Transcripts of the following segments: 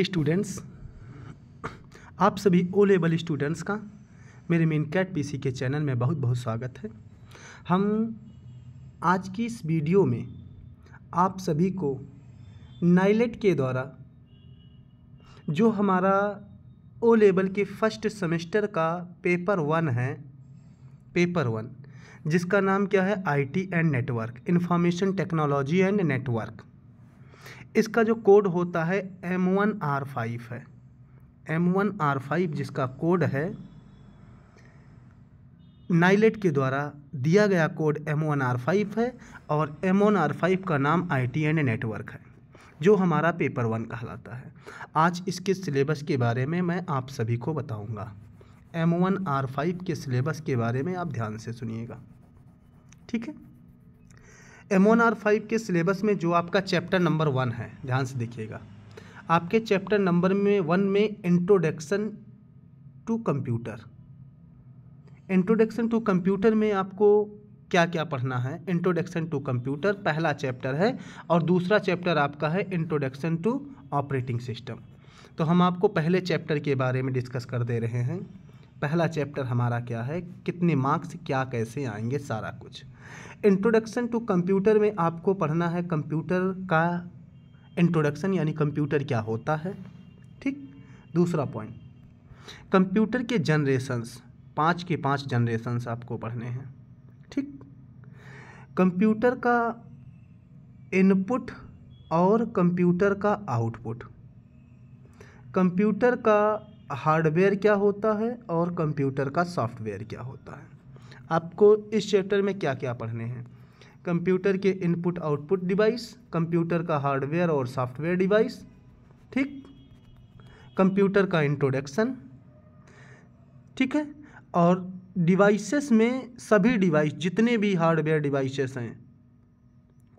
Students आप सभी O level students का मेरे मेन कैट पीसी के चैनल में बहुत बहुत स्वागत है हम आज की इस वीडियो में आप सभी को नाइलेट के द्वारा जो हमारा ओ लेवल के फर्स्ट सेमेस्टर का पेपर वन है पेपर वन जिसका नाम क्या है IT and network information technology and network इसका जो कोड होता है एम वन आर फाइव है एम वन आर फाइव जिसका कोड है नाइलेट के द्वारा दिया गया code M one R five है और एम वन आर फाइव का नाम आई टी एंड नेटवर्क है जो हमारा पेपर वन कहलाता है आज इसके सिलेबस के बारे में मैं आप सभी को बताऊंगा एम वन आर फाइव के सिलेबस के बारे में आप ध्यान से सुनिएगा ठीक है एम ओन आर फाइव के सिलेबस में जो आपका चैप्टर नंबर वन है ध्यान से देखिएगा आपके चैप्टर नंबर में वन में introduction to computer introduction to computer में आपको क्या क्या पढ़ना है इंट्रोडक्शन टू कंप्यूटर पहला चैप्टर है और दूसरा चैप्टर आपका है इंट्रोडक्शन टू ऑपरेटिंग सिस्टम तो हम आपको पहले चैप्टर के बारे में डिस्कस कर दे रहे हैं पहला चैप्टर हमारा क्या है कितने मार्क्स क्या कैसे आएंगे सारा कुछ इंट्रोडक्शन टू कंप्यूटर में आपको पढ़ना है कंप्यूटर का इंट्रोडक्शन यानी कंप्यूटर क्या होता है ठीक दूसरा पॉइंट कंप्यूटर के जनरेशन्स पाँच के पाँच जनरेशंस आपको पढ़ने हैं ठीक कंप्यूटर का इनपुट और कंप्यूटर का आउटपुट कंप्यूटर का हार्डवेयर क्या होता है और कंप्यूटर का सॉफ्टवेयर क्या होता है आपको इस चैप्टर में क्या क्या पढ़ने हैं कंप्यूटर के इनपुट आउटपुट डिवाइस कंप्यूटर का हार्डवेयर और सॉफ्टवेयर डिवाइस ठीक कंप्यूटर का इंट्रोडक्शन ठीक है और डिवाइसेस में सभी डिवाइस जितने भी हार्डवेयर डिवाइसेस हैं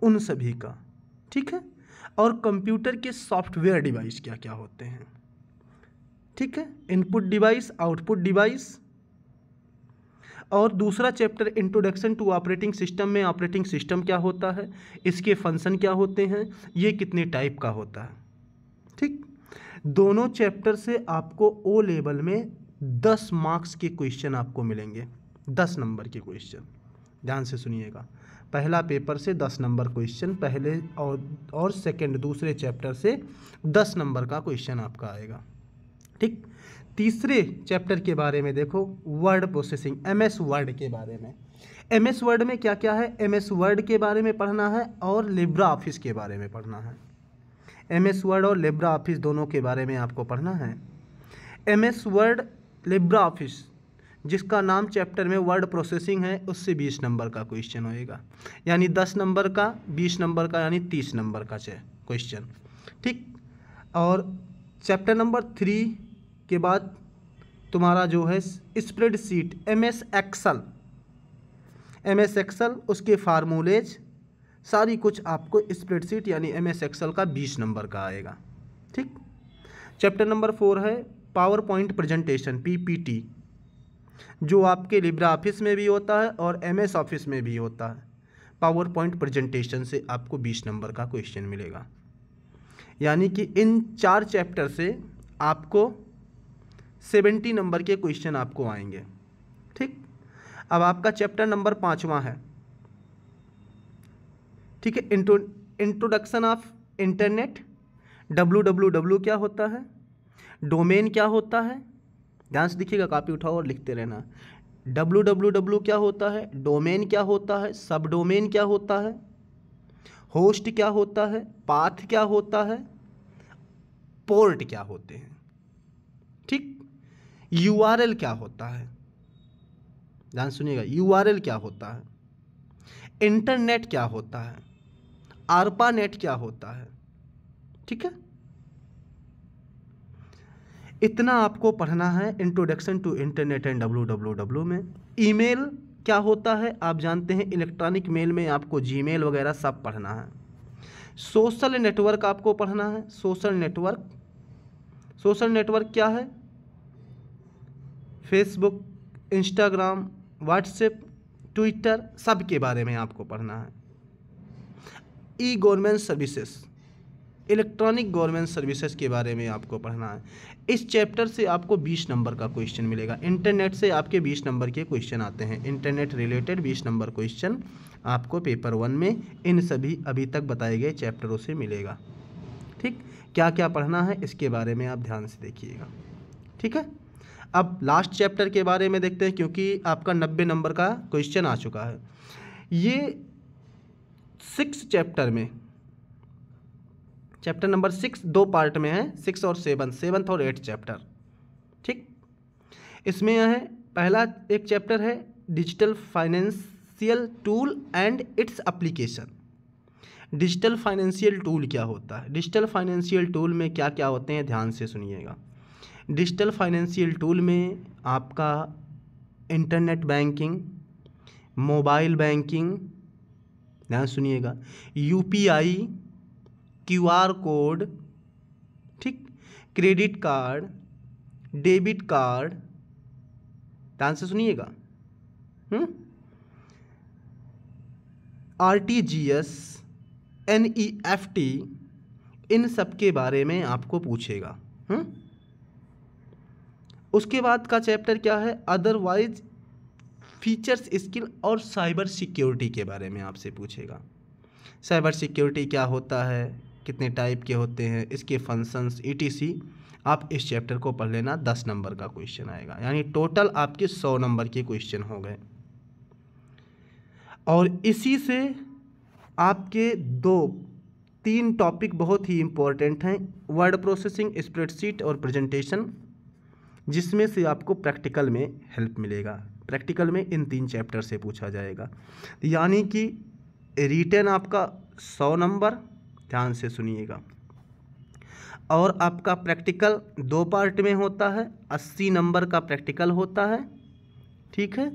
उन सभी का ठीक है और कंप्यूटर के सॉफ्टवेयर डिवाइस क्या क्या होते हैं ठीक है इनपुट डिवाइस आउटपुट डिवाइस और दूसरा chapter introduction to operating system में ऑपरेटिंग सिस्टम क्या होता है इसके फंक्शन क्या होते हैं ये कितने टाइप का होता है ठीक दोनों चैप्टर से आपको ओ लेवल में दस मार्क्स के क्वेश्चन आपको मिलेंगे दस नंबर के क्वेश्चन ध्यान से सुनिएगा पहला पेपर से दस नंबर क्वेश्चन पहले और और सेकंड दूसरे चैप्टर से दस नंबर का क्वेश्चन आपका आएगा ठीक तीसरे चैप्टर के बारे में देखो word processing M S word के बारे में एम एस वर्ड में क्या क्या है एम एस वर्ड के बारे में पढ़ना है और लिब्रा ऑफिस के बारे में पढ़ना है एम एस वर्ड और लिब्रा ऑफिस दोनों के बारे में आपको पढ़ना है M S word Libre Office जिसका नाम चैप्टर में वर्ड प्रोसेसिंग है उससे बीस नंबर का क्वेश्चन होएगा यानी दस नंबर का बीस नंबर का यानी तीस नंबर का क्वेश्चन ठीक और चैप्टर नंबर थ्री के बाद तुम्हारा जो है spreadsheet M S Excel M S Excel उसके फार्मूलेज सारी कुछ आपको स्प्रेड सीट यानी एम एस एक्सल का बीस नंबर का आएगा ठीक चैप्टर नंबर फोर है PowerPoint presentation P P T जो आपके लिब्रा ऑफिस में भी होता है और एम एस ऑफिस में भी होता है पावर पॉइंट प्रजेंटेशन से आपको बीस नंबर का क्वेश्चन मिलेगा यानी कि इन चार चैप्टर से आपको सेवेंटी नंबर के क्वेश्चन आपको आएंगे ठीक अब आपका चैप्टर नंबर पाँचवा है ठीक है intro introduction of internet W W क्या होता है डोमेन क्या होता है ध्यान से दिखिएगा कापी उठाओ और लिखते रहना डब्लू क्या होता है डोमेन क्या होता है सब डोमेन क्या होता है होस्ट क्या होता है पाथ क्या होता है पोर्ट क्या होते हैं ठीक यू आर एल क्या होता है ध्यान सुनिएगा यू आर एल क्या होता है इंटरनेट क्या होता है आरपा नेट क्या होता है ठीक है इतना आपको पढ़ना है introduction to internet and W W W में ईमेल क्या होता है आप जानते हैं इलेक्ट्रॉनिक मेल में आपको जीमेल वगैरह सब पढ़ना है सोशल नेटवर्क आपको पढ़ना है सोशल नेटवर्क सोशल नेटवर्क क्या है फेसबुक इंस्टाग्राम व्हाट्सएप ट्विटर सब के बारे में आपको पढ़ना है e government services electronic government services के बारे में आपको पढ़ना है इस चैप्टर से आपको 20 नंबर का क्वेश्चन मिलेगा इंटरनेट से आपके 20 नंबर के क्वेश्चन आते हैं इंटरनेट रिलेटेड 20 नंबर क्वेश्चन आपको पेपर वन में इन सभी अभी तक बताए गए चैप्टरों से मिलेगा ठीक क्या क्या पढ़ना है इसके बारे में आप ध्यान से देखिएगा ठीक है अब लास्ट चैप्टर के बारे में देखते हैं क्योंकि आपका नब्बे नंबर का क्वेश्चन आ चुका है ये सिक्स चैप्टर में चैप्टर नंबर सिक्स दो पार्ट में है सिक्स और सेवन सेवन्थ और एट चैप्टर ठीक इसमें यह है पहला एक चैप्टर है digital financial tool and its application digital financial tool क्या होता है डिजिटल फाइनेंशियल टूल में क्या क्या होते हैं ध्यान से सुनिएगा डिजिटल फाइनेंशियल टूल में आपका इंटरनेट बैंकिंग मोबाइल बैंकिंग ध्यान सुनिएगा U P I Q R code ठीक क्रेडिट कार्ड डेबिट कार्ड ध्यान से सुनिएगा hmm, R T G S N E F T इन सब के बारे में आपको पूछेगा हुँ? हम्म। उसके बाद का चैप्टर क्या है अदरवाइज फीचर्स स्किल और साइबर सिक्योरिटी के बारे में आपसे पूछेगा साइबर सिक्योरिटी क्या होता है कितने टाइप के होते हैं इसके फंक्शंस ई आप इस चैप्टर को पढ़ लेना दस नंबर का क्वेश्चन आएगा यानी टोटल आपके सौ नंबर के क्वेश्चन हो गए और इसी से आपके दो तीन टॉपिक बहुत ही इम्पोर्टेंट हैं वर्ड प्रोसेसिंग स्प्रेडशीट और प्रेजेंटेशन जिसमें से आपको प्रैक्टिकल में हेल्प मिलेगा प्रैक्टिकल में इन तीन चैप्टर से पूछा जाएगा यानी कि रिटर्न आपका सौ नंबर ध्यान से सुनिएगा और आपका प्रैक्टिकल दो पार्ट में होता है अस्सी नंबर का प्रैक्टिकल होता है ठीक है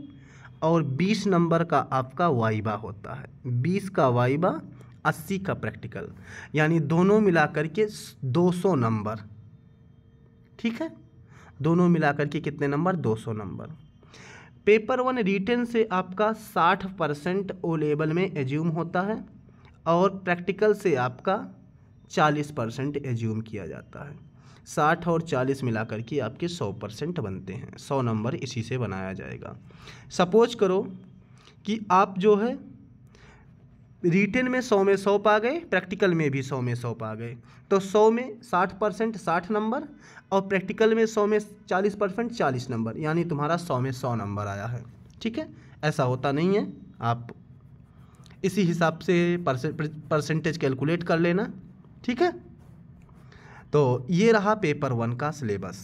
और बीस नंबर का आपका वाइबा होता है बीस का वाइबा अस्सी का प्रैक्टिकल यानी दोनों मिला करके दो सौ नंबर ठीक है दोनों मिलाकर के कितने number 200 number paper one written से आपका 60 परसेंट ओ लेवल में एज्यूम होता है और प्रैक्टिकल से आपका 40 परसेंट एज्यूम किया जाता है 60 और 40 मिलाकर के आपके 100 परसेंट बनते हैं 100 नंबर इसी से बनाया जाएगा सपोज करो कि आप जो है रिटेन में सौ में सौ पा गए प्रैक्टिकल में भी सौ में सौ पा गए तो सौ में साठ परसेंट साठ नंबर और प्रैक्टिकल में सौ में चालीस परसेंट चालीस नंबर यानी तुम्हारा सौ में सौ नंबर आया है ठीक है ऐसा होता नहीं है आप इसी हिसाब से परसेंटेज कैलकुलेट कर लेना ठीक है तो ये रहा पेपर वन का सिलेबस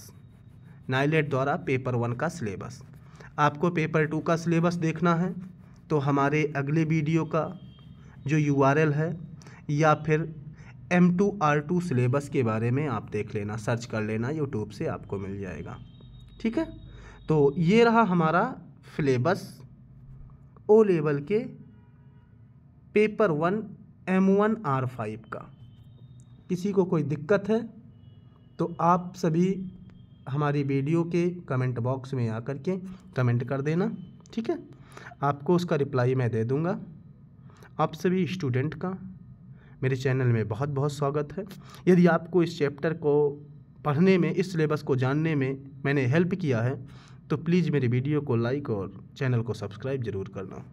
नाइलेट द्वारा पेपर वन का सिलेबस आपको पेपर टू का सिलेबस देखना है तो हमारे अगले वीडियो का जो यू है या फिर M two R two syllabus के बारे में आप देख लेना सर्च कर लेना यूट्यूब से आपको मिल जाएगा ठीक है तो ये रहा हमारा सिलेबस ओ लेवल के paper one M one R five का किसी को कोई दिक्कत है तो आप सभी हमारी वीडियो के कमेंट बॉक्स में आकर के कमेंट कर देना ठीक है आपको उसका रिप्लाई मैं दे दूँगा आप सभी स्टूडेंट का मेरे चैनल में बहुत बहुत स्वागत है यदि आपको इस चैप्टर को पढ़ने में इस सिलेबस को जानने में मैंने हेल्प किया है तो प्लीज़ मेरे वीडियो को लाइक और चैनल को सब्सक्राइब ज़रूर करना